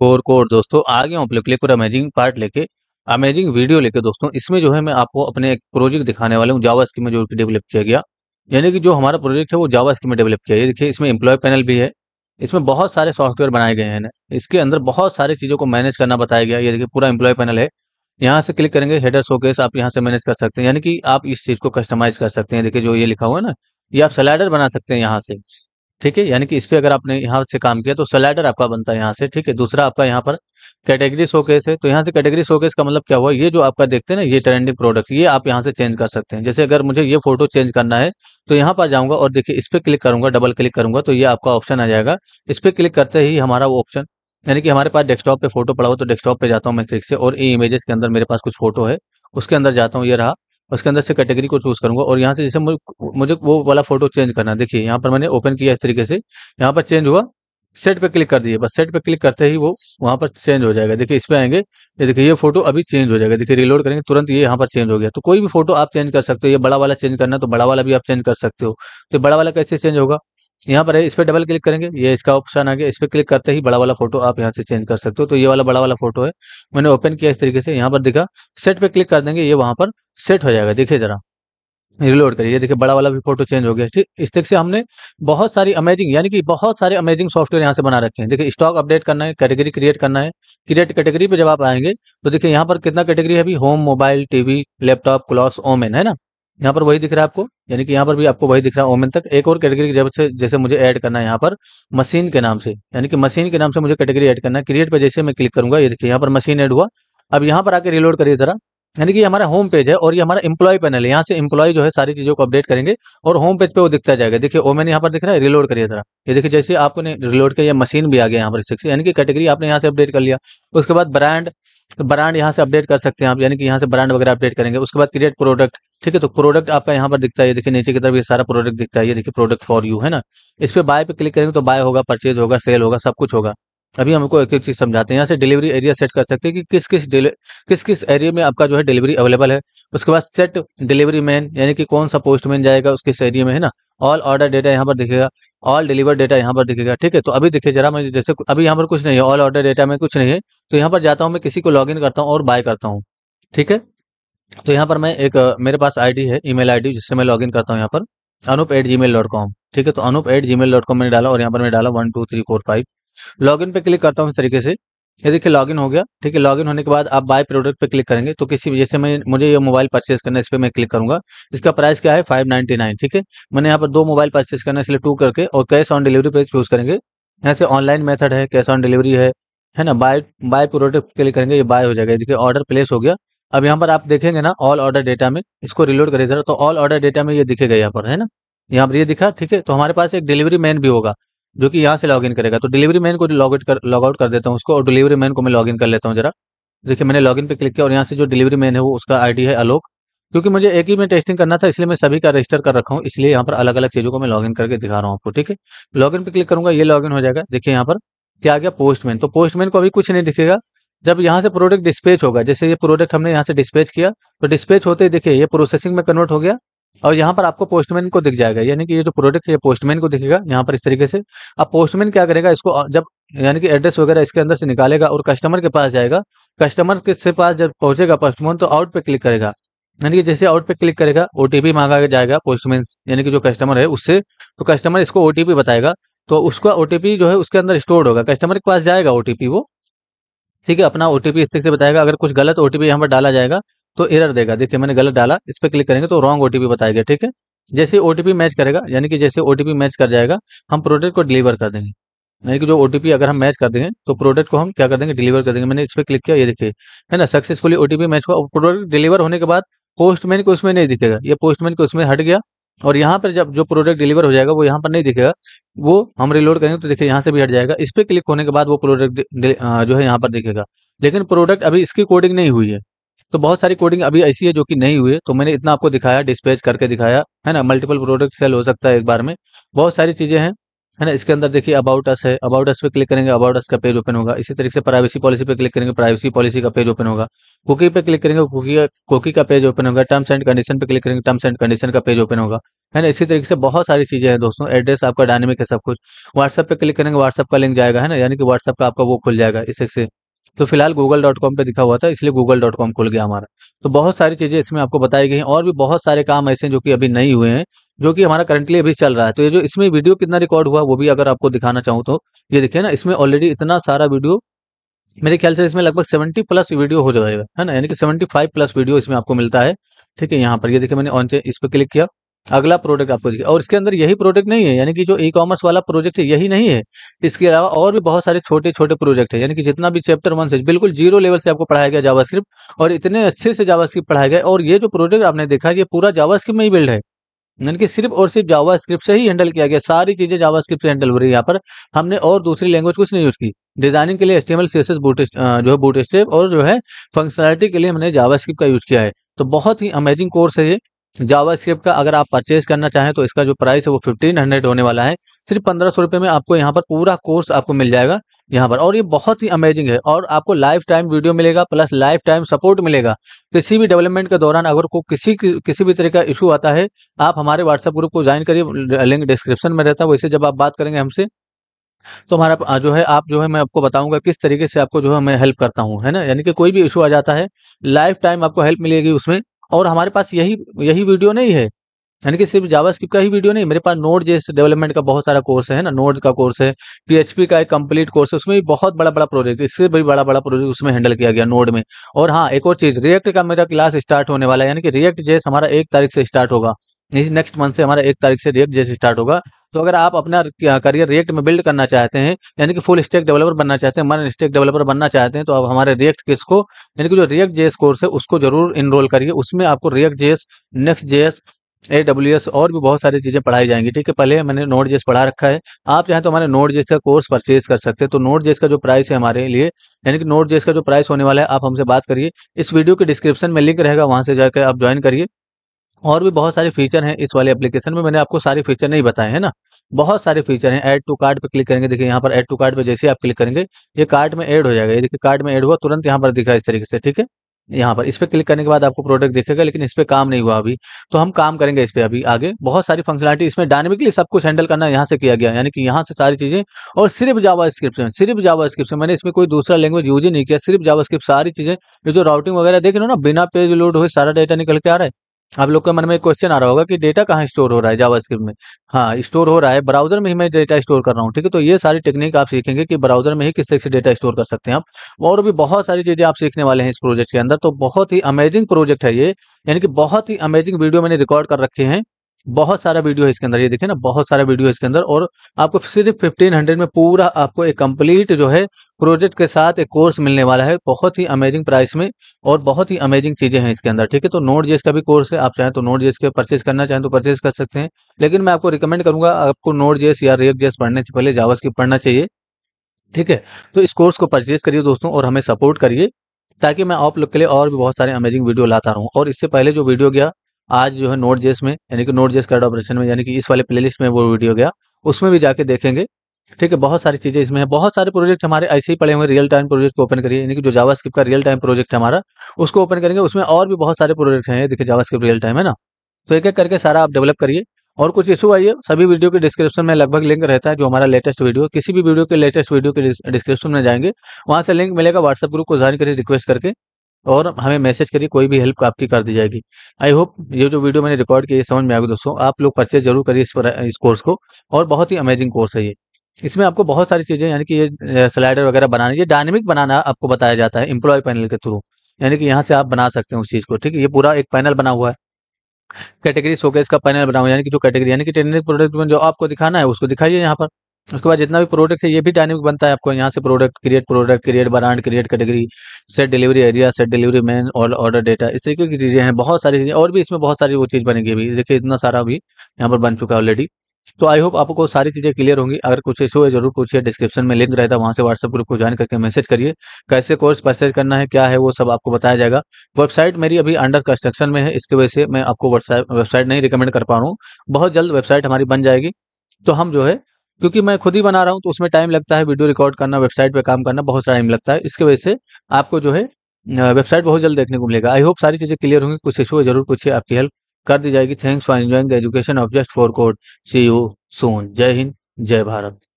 core core दोस्तों आ गया हूँ क्लिक पर अमेजिंग पार्ट लेके अमेजिंग वीडियो लेके दोस्तों इसमें जो है मैं आपको अपने एक प्रोजेक्ट दिखाने वाला हूँ जावा स्कीम में जो डेवलप किया गया यानी कि जो हमारा प्रोजेक्ट है वो जावा स्कीम में डेवलप किया है देखिए इसमें एम्प्लॉय पैनल भी है इसमें बहुत सारे सॉफ्टवेयर बनाए गए हैं इसके अंदर बहुत सारी चीज़ों को मैनेज करना बताया गया ये देखिए पूरा एम्प्लॉय पैनल है यहाँ से क्लिक करेंगे हेडर शोकेस आप यहाँ से मैनेज कर सकते हैं यानी कि आप इस चीज़ को कस्टमाइज कर सकते हैं देखिए जो ये लिखा हुआ है ना ये आप स्लाइडर बना सकते हैं यहाँ से ठीक है यानी कि इस पर अगर आपने यहाँ से काम किया तो सलाइडर आपका बनता है यहाँ से ठीक है दूसरा आपका यहाँ पर कैटेगरी शोकेस है तो यहाँ से कैटेगरी शोकेस का मतलब क्या हुआ ये जो आपका देखते हैं ना ये ट्रेंडिंग प्रोडक्ट ये आप यहाँ से चेंज कर सकते हैं जैसे अगर मुझे ये फोटो चेंज करना है तो यहाँ पर जाऊंगा और देखिए इस पर क्लिक करूंगा डबल क्लिक करूंगा तो ये आपका ऑप्शन आ जाएगा इस पर क्लिक करते ही हमारा वो ऑप्शन यानी कि हमारे पास डेस्कटॉप पे फोटो पड़ा हुआ तो डेस्कटॉप पे जाता हूँ मैं क्लिक से और ई इमेजेस के अंदर मेरे पास कुछ फोटो है उसके अंदर जाता हूँ ये रहा उसके अंदर से कैटेगरी को चूज करूंगा और यहाँ से जैसे मुझे वो वाला फोटो चेंज करना देखिए यहाँ पर मैंने ओपन किया इस तरीके से यहाँ पर चेंज हुआ सेट पे क्लिक कर दिए बस सेट पे क्लिक करते ही वो वहाँ पर चेंज हो जाएगा देखिए इस पर आएंगे ये देखिए ये फोटो अभी चेंज हो जाएगा देखिए रिलोड करेंगे तुरंत ये यहाँ पर चेंज हो गया तो कोई भी फोटो आप चेंज कर सकते हो ये बड़ा वाला चेंज करना तो बड़ा वाला भी आप चेंज कर सकते हो तो बड़ा वाला कैसे चेंज होगा यहाँ पर है इस पर डबल क्लिक करेंगे ये इसका ऑप्शन आ गया इस पर क्लिक करते ही बड़ा वाला फोटो आप यहाँ से चेंज कर सकते हो तो ये वाला बड़ा वाला फोटो है मैंने ओपन किया इस तरीके से यहाँ पर देखा सेट पे क्लिक कर देंगे ये वहाँ पर सेट हो जाएगा देखिए जरा रिलोड करिए देखिए बड़ा वाला भी फोटो चेंज हो गया ठीक इस तरह से हमने बहुत सारी अमेजिंग यानी कि बहुत सारे अमेजिंग सॉफ्टवेयर यहाँ से बना रखे हैं देखिए स्टॉक अपडेट करना है कैटेगरी क्रिएट करना है क्रिएट कैटेगरी पे जब आप आएंगे तो देखिए यहाँ पर कितना कैटेगरी है अभी home mobile TV laptop cloth women है ना यहाँ पर वही दिख रहा है आपको यानी कि यहाँ पर भी आपको वही दिख रहा है ओमेन तक एक और कैटेगरी जब से जैसे मुझे ऐड करना है यहाँ पर मशीन के नाम से यानी कि मशीन के नाम से मुझे कैटेगरी ऐड करना है क्रिएट पर जैसे मैं क्लिक करूंगा ये देखिए यहाँ पर मशीन एड हुआ अब यहाँ पर आके रिलोड करिए जरा यानी कि हमारा होम पेज है और ये हमारा इम्प्लॉय पैनल है यहाँ से एम्प्लॉय जो है सारी चीजों को अपडेट करेंगे और होम पेज पे वो दिखता जाएगा देखिए ओमेन यहाँ पर दिख रहा है रिलोड करिए जरा ये देखिए जैसे आपको रिलोड किया मशीन भी आ गया यहाँ पर सेक्शन यानी कि कैटेगरी आपने यहाँ से अपडेट कर लिया उसके बाद ब्रांड ब्रांड यहाँ से अपडेट कर सकते हैं आप यानी कि यहाँ से ब्रांड वगैरह अपडेट करेंगे उसके बाद क्रिएट प्रोडक्ट ठीक है तो प्रोडक्ट आपका यहाँ पर दिखता है ये देखिए नीचे की तरफ ये सारा प्रोडक्ट दिखता है ये देखिए प्रोडक्ट फॉर यू है ना इस पर बाय पे क्लिक करेंगे तो बाय होगा परचेज होगा सेल होगा सब कुछ होगा अभी हमको एक एक चीज़ समझाते हैं यहाँ से डिलीवरी एरिया सेट कर सकते हैं कि किस किस किस किस एरिया में आपका जो है डिलीवरी अवेलेबल है उसके बाद सेट डिलीवरी मैन यानी कि कौन सा पोस्टमैन जाएगा उसके एरिया में है ना ऑल ऑर्डर डेटा यहाँ पर दिखेगा ऑल डिलीवर डेटा यहाँ पर दिखेगा ठीक है तो अभी देखिए जरा मैं जैसे अभी यहाँ पर कुछ नहीं है ऑल ऑर्डर डेटा में कुछ नहीं है तो यहाँ पर जाता हूँ मैं किसी को लॉग करता हूँ और बाय करता हूँ ठीक है तो यहाँ पर मैं एक मेरे पास आई है ई मेल जिससे मैं लॉग करता हूँ यहाँ पर Anoop at gmail dot com ठीक है तो Anoop at gmail dot com मैंने डाला और यहाँ पर मैं डाला one two three four five login पे क्लिक करता हूँ इस तरीके से ये देखिए लॉगिन हो गया ठीक है लॉगिन होने के बाद आप बाय प्रोडक्ट पे क्लिक करेंगे तो किसी वजह से मैं मुझे ये मोबाइल परचेस करना है इस पर मैं क्लिक करूंगा इसका प्राइस क्या है फाइव नाइनटी नाइन ठीक है मैंने यहाँ पर दो मोबाइल परचेज करना है इसलिए टू करके और कैश ऑन डिलीवरी पे चूज करेंगे यहाँ से ऑनलाइन मेथड है कैश ऑन डिलीवरी है है ना बाय बाय प्रोडक्ट क्लिक करेंगे ये बाय हो जाएगा देखिए ऑर्डर प्लेस हो गया अब यहाँ पर आप देखेंगे ना ऑल ऑर्डर डेटा में इसको रिलोड करें तो ऑल ऑर्डर डेटा में ये दिखेगा यहाँ पर है ना यहाँ पर ये दिखा ठीक है तो हमारे पास एक डिलीवरी मैन भी होगा जो कि यहाँ से इन करेगा तो डिलीवरी मैन को लॉगआउट कर लॉग आउट कर देता हूँ उसको और डिलीवरी मैन को मैं इन कर लेता हूँ जरा देखिए मैंने लॉगिन पे क्लिक किया और यहाँ से जो डिलीवरी मैन है वो उसका आईडी है आलोक क्योंकि मुझे एक ही में टेस्टिंग करना था इसलिए मैं सभी का रजिस्टर कर रखा हूँ इसलिए यहाँ पर अलग अलग चीज़ों को मैं लॉगिन करके दिखा रहा हूँ आपको ठीक है लॉगिन पे क्लिक करूंगा ये लॉगिन हो जाएगा देखिए यहाँ पर क्या आ गया पोस्टमैन तो पोस्टमैन को अभी कुछ नहीं दिखेगा जब यहाँ से प्रोडक्ट डिस्पेच होगा जैसे ये प्रोडक्ट हमने यहाँ से डिस्पेच किया तो डिस्पेच होते ही देखिए ये प्रोसेसिंग में कन्वर्ट हो गया और यहाँ पर आपको पोस्टमैन को दिख जाएगा यानी कि ये जो प्रोडक्ट है पोस्टमैन को दिखेगा यहाँ पर इस तरीके से अब पोस्टमैन क्या करेगा इसको जब यानी कि एड्रेस वगैरह इसके अंदर से निकालेगा और कस्टमर के पास जाएगा कस्टमर के से पास जब पहुंचेगा पोस्टमैन तो आउट पे क्लिक करेगा यानी कि जैसे आउट पे क्लिक करेगा ओटीपी मांगा जाएगा पोस्टमैन यानी कि जो कस्टमर है उससे तो कस्टमर इसको ओटीपी बताएगा तो उसका ओटीपी जो है उसके अंदर स्टोर्ड होगा कस्टमर के पास जाएगा ओटीपी वो ठीक है अपना ओटीपी इस तरीके से बताएगा अगर कुछ गलत ओटीपी यहाँ पर डाला जाएगा तो एरर देगा देखिए मैंने गलत डाला इस पर क्लिक करेंगे तो रॉन्ग ओटीपी बताएगा ठीक है जैसे ओटीपी मैच करेगा यानी कि जैसे ओटीपी मैच कर जाएगा हम प्रोडक्ट को डिलीवर कर देंगे यानी कि जो ओटीपी अगर हम मैच कर देंगे तो प्रोडक्ट को हम क्या कर देंगे डिलीवर कर देंगे मैंने इस पर क्लिक किया ये देखिए है ना सक्सेसफुली ओटीपी मैच हुआ प्रोडक्ट डिलीवर होने के बाद पोस्टमैन को उसमें नहीं दिखेगा ये पोस्टमैन को उसमें हट गया और यहाँ पर जब जो प्रोडक्ट डिलीवर हो जाएगा वो यहाँ पर नहीं दिखेगा वो हम रिलोड करेंगे तो देखिए यहाँ से भी हट जाएगा इस पर क्लिक होने के बाद वो प्रोडक्ट जो है यहाँ पर दिखेगा लेकिन प्रोडक्ट अभी इसकी कोडिंग नहीं हुई है तो बहुत सारी कोडिंग अभी ऐसी है जो कि नहीं हुई तो मैंने इतना आपको दिखाया डिस्पेज करके दिखाया है ना मल्टीपल प्रोडक्ट सेल हो सकता है एक बार में बहुत सारी चीजें हैं है ना इसके अंदर देखिए अबाउट अस है अबाउट अस पे क्लिक करेंगे अबाउट अस का पेज ओपन होगा इसी तरीके से प्राइवेसी पॉलिसी पे क्लिक करेंगे प्राइवेसी पॉलिसी का पेज ओपन होगा कुकी पे क्लिक करेंगे कुकी कुकी का पेज ओपन होगा टर्म्स एंड कंडीशन पे क्लिक करेंगे टर्म्स एंड कंडीशन का पेज ओपन होगा है ना इसी तरीके से बहुत सारी चीजें हैं दोस्तों एड्रेस आपका डायनेमिक है सब कुछ व्हाट्सएप पे क्लिक करेंगे व्हाट्सएप का लिंक जाएगा है ना यानी कि व्हाट्सएप का आपका वो खुल जाएगा इस से तो फिलहाल गूगल डॉट कॉम पर दिखा हुआ था इसलिए गूगल डॉट कॉम खुल गया हमारा तो बहुत सारी चीज़ें इसमें आपको बताई गई और भी बहुत सारे काम ऐसे हैं जो कि अभी नहीं हुए हैं जो कि हमारा करंटली अभी चल रहा है तो ये जो इसमें वीडियो कितना रिकॉर्ड हुआ वो भी अगर आपको दिखाना चाहूँ तो ये देखिए ना इसमें ऑलरेडी इतना सारा वीडियो मेरे ख्याल से इसमें लगभग सेवेंटी प्लस वीडियो हो जाएगा है ना यानी कि सेवेंटी फाइव प्लस वीडियो इसमें आपको मिलता है ठीक है यहाँ पर ये देखिए मैंने ऑन इस पर क्लिक किया अगला प्रोडक्ट आपको दिखे और इसके अंदर यही प्रोडक्ट नहीं है यानी कि जो ई कॉमर्स वाला प्रोजेक्ट है यही नहीं है इसके अलावा और भी बहुत सारे छोटे छोटे प्रोजेक्ट है यानी कि जितना भी चैप्टर वन से बिल्कुल जीरो लेवल से आपको पढ़ाया गया जावास्क्रिप्ट और इतने अच्छे से जावास्क्रिप्ट पढ़ाया गया और ये जो प्रोजेक्ट आपने देखा ये पूरा जावास्क्रिप्ट में ही बिल्ड है यानी कि सिर्फ और सिर्फ जावा स्क्रिप्ट से ही हैंडल किया गया सारी चीजें जावा स्क्रिप्ट से हैंडल हो रही है यहाँ पर हमने और दूसरी लैंग्वेज कुछ नहीं यूज की डिजाइनिंग के लिए एस्टिमल टी एम जो है बूट और जो है फंक्शनलिटी के लिए हमने जावा का यूज किया है तो बहुत ही अमेजिंग कोर्स है ये जावा स्क्रिप्ट का अगर आप परचेज करना चाहें तो इसका जो प्राइस है वो फिफ्टीन हंड्रेड होने वाला है सिर्फ पंद्रह सौ रुपये में आपको यहाँ पर पूरा कोर्स आपको मिल जाएगा यहाँ पर और ये बहुत ही अमेजिंग है और आपको लाइफ टाइम वीडियो मिलेगा प्लस लाइफ टाइम सपोर्ट मिलेगा किसी भी डेवलपमेंट के दौरान अगर को किसी किसी भी तरह का इशू आता है आप हमारे व्हाट्सएप ग्रुप को ज्वाइन करिए लिंक डिस्क्रिप्शन में रहता है वैसे जब आप बात करेंगे हमसे तो हमारा जो है आप जो है मैं आपको बताऊंगा किस तरीके से आपको जो है मैं हेल्प करता हूँ है ना यानी कि कोई भी इशू आ जाता है लाइफ टाइम आपको हेल्प मिलेगी उसमें और हमारे पास यही यही वीडियो नहीं है यानी कि सिर्फ जावास्क्रिप्ट का ही वीडियो नहीं मेरे पास नोड जेस डेवलपमेंट का बहुत सारा कोर्स है ना नोड का कोर्स है पीएचपी का एक कंप्लीट कोर्स है उसमें भी बहुत बड़ा बड़ा प्रोजेक्ट इससे भी बड़ा बड़ा प्रोजेक्ट उसमें हैंडल किया गया नोड में और हाँ एक और चीज रिएक्ट का मेरा क्लास स्टार्ट होने वाला है यानी कि रिएक्ट जेस हमारा एक तारीख से स्टार्ट होगा इस नेक्स्ट मंथ से हमारा एक तारीख से रिएक्ट जैसे स्टार्ट होगा तो अगर आप अपना करियर रिएक्ट में बिल्ड करना चाहते हैं यानी कि फुल स्टेक डेवलपर बनना चाहते हैं मन स्टेक डेवलपर बनना चाहते हैं तो आप हमारे रिएक्ट किस को यानी कि जो रिएक्ट जेएस कोर्स है उसको जरूर इनरोल करिए उसमें आपको React JS next JS A W S और भी बहुत सारी चीज़ें पढ़ाई जाएंगी ठीक है पहले मैंने नोट जेस पढ़ा रखा है आप चाहें तो हमारे नोट जेस का कोर्स परचेज कर सकते हैं तो नोट जेस का जो प्राइस है हमारे लिए यानी कि नोट जेस का जो प्राइस होने वाला है आप हमसे बात करिए इस वीडियो के डिस्क्रिप्शन में लिंक रहेगा वहाँ से जाकर आप ज्वाइन करिए और भी बहुत सारे फीचर हैं इस वाले एप्लीकेशन में मैंने आपको सारे फीचर नहीं बताए हैं ना बहुत सारे फीचर हैं ऐड टू कार्ड पे क्लिक करेंगे देखिए यहाँ पर ऐड टू कार्ड पे जैसे आप क्लिक करेंगे ये कार्ड में ऐड हो जाएगा ये देखिए कार्ड में ऐड हुआ तुरंत यहाँ पर दिखा इस तरीके से ठीक है यहाँ पर इस पर क्लिक करने के बाद आपको प्रोडक्ट देखेगा लेकिन इस पर काम नहीं हुआ अभी तो हम काम करेंगे इस पर अभी आगे बहुत सारी फंक्शनलिटी इसमें डायनेमिकली सब कुछ हैंडल करना यहाँ से किया गया यानी कि यहाँ से सारी चीज़ें और सिर्फ जावा स्क्रिप्ट में सिर्फ जावा स्क्रिप्ट मैंने इसमें कोई दूसरा लैंग्वेज यूज ही नहीं किया सिर्फ जावा स्क्रिप्ट सारी चीज़ें जो राउटिंग वगैरह देख लो ना बिना पेज लोड हुए सारा डाटा निकल के आ रहा है आप लोग के मन में क्वेश्चन आ रहा होगा कि डेटा कहाँ स्टोर हो रहा है जावास्क्रिप्ट में हाँ स्टोर हो रहा है ब्राउजर में ही मैं डेटा स्टोर कर रहा हूँ ठीक है तो ये सारी टेक्निक आप सीखेंगे कि ब्राउजर में ही किस तरह से डेटा स्टोर कर सकते हैं आप और भी बहुत सारी चीज़ें आप सीखने वाले हैं इस प्रोजेक्ट के अंदर तो बहुत ही अमेजिंग प्रोजेक्ट है ये यानी कि बहुत ही अमेजिंग वीडियो मैंने रिकॉर्ड कर रखे हैं बहुत सारा वीडियो है इसके अंदर ये देखिए ना बहुत सारा वीडियो है इसके अंदर और आपको सिर्फ फिफ्टीन हंड्रेड में पूरा आपको एक कंप्लीट जो है प्रोजेक्ट के साथ एक कोर्स मिलने वाला है बहुत ही अमेजिंग प्राइस में और बहुत ही अमेजिंग चीजें हैं इसके अंदर ठीक है तो नोट जेस का भी कोर्स है आप चाहें तो नोट जेस के परचेज करना चाहें तो परचेज कर सकते हैं लेकिन मैं आपको रिकमेंड करूंगा आपको नोट जेस या रेक जेस पढ़ने से पहले जावस की पढ़ना चाहिए ठीक है तो इस कोर्स को परचेज करिए दोस्तों और हमें सपोर्ट करिए ताकि मैं आप लोग के लिए और भी बहुत सारे अमेजिंग वीडियो लाता रहूँ और इससे पहले जो वीडियो गया आज जो है नोट जेस में यानी कि नोट जेस कार्ड ऑपरेशन में यानी कि इस वाले प्लेलिस्ट में वो वीडियो गया उसमें भी जाके देखेंगे ठीक है बहुत सारी चीजें इसमें है बहुत सारे प्रोजेक्ट हमारे ऐसे ही पड़े हुए रियल टाइम प्रोजेक्ट को ओपन करिए यानी कि जो जावा का रियल टाइम प्रोजेक्ट हमारा उसको ओपन करेंगे उसमें और भी बहुत सारे प्रोजेक्ट हैं देखिए जावा रियल टाइम है ना तो एक एक करके सारा आप डेवलप करिए और कुछ इशू आइए सभी वीडियो के डिस्क्रिप्शन में लगभग लिंक रहता है जो हमारा लेटेस्ट वीडियो किसी भी वीडियो के लेटेस्ट वीडियो के डिस्क्रिप्शन में जाएंगे वहां से लिंक मिलेगा व्हाट्सएप ग्रुप को जारी करिए रिक्वेस्ट करके और हमें मैसेज करिए कोई भी हेल्प आपकी कर दी जाएगी आई होप ये जो वीडियो मैंने रिकॉर्ड की समझ में आ गई दोस्तों आप लोग परचेज जरूर करिए इस पर इस कोर्स को और बहुत ही अमेजिंग कोर्स है ये इसमें आपको बहुत सारी चीज़ें यानी कि ये स्लाइडर वगैरह बनाने ये डायनेमिक बनाना आपको बताया जाता है एम्प्लॉय पैनल के थ्रू यानी कि यहाँ से आप बना सकते हैं उस चीज़ को ठीक है ये पूरा एक पैनल बना हुआ है कैटेगरी शोकेस का पैनल बना हुआ है यानी कि जो कैटेगरी यानी कि टेनिक प्रोडक्ट में जो आपको दिखाना है उसको दिखाइए यहाँ पर उसके बाद जितना भी प्रोडक्ट है ये भी डायनेमिक बनता है आपको यहाँ से product create product create brand create category set delivery area set delivery man और ऑर्डर डेटा इस तरीके की चीज़ें हैं बहुत सारी चीज़ें और भी इसमें बहुत सारी वो चीज़ बनेगी अभी देखिए इतना सारा भी यहाँ पर बन चुका है ऑलरेडी तो आई होप आपको सारी चीज़ें क्लियर होंगी अगर कुछ इशू है जरूर पूछिए डिस्क्रिप्शन में लिंक रहता है वहाँ से व्हाट्सएप ग्रुप को ज्वाइन करके मैसेज करिए कैसे कोर्स परचेज करना है क्या है वो सब आपको बताया जाएगा वेबसाइट मेरी अभी अंडर कंस्ट्रक्शन में है इसकी वजह से मैं आपको वेबसाइट नहीं रिकमेंड कर पा रहा हूँ बहुत जल्द वेबसाइट हमारी बन जाएगी तो हम जो है क्योंकि मैं खुद ही बना रहा हूँ तो उसमें टाइम लगता है वीडियो रिकॉर्ड करना वेबसाइट पे काम करना बहुत टाइम लगता है इसकी वजह से आपको जो है वेबसाइट बहुत जल्द देखने को मिलेगा आई होप सारी चीज़ें क्लियर होंगी कुछ इशू जरूर पूछिए आपकी हेल्प कर दी जाएगी thanks for enjoying the education of just for code see you soon जय हिंद जय भारत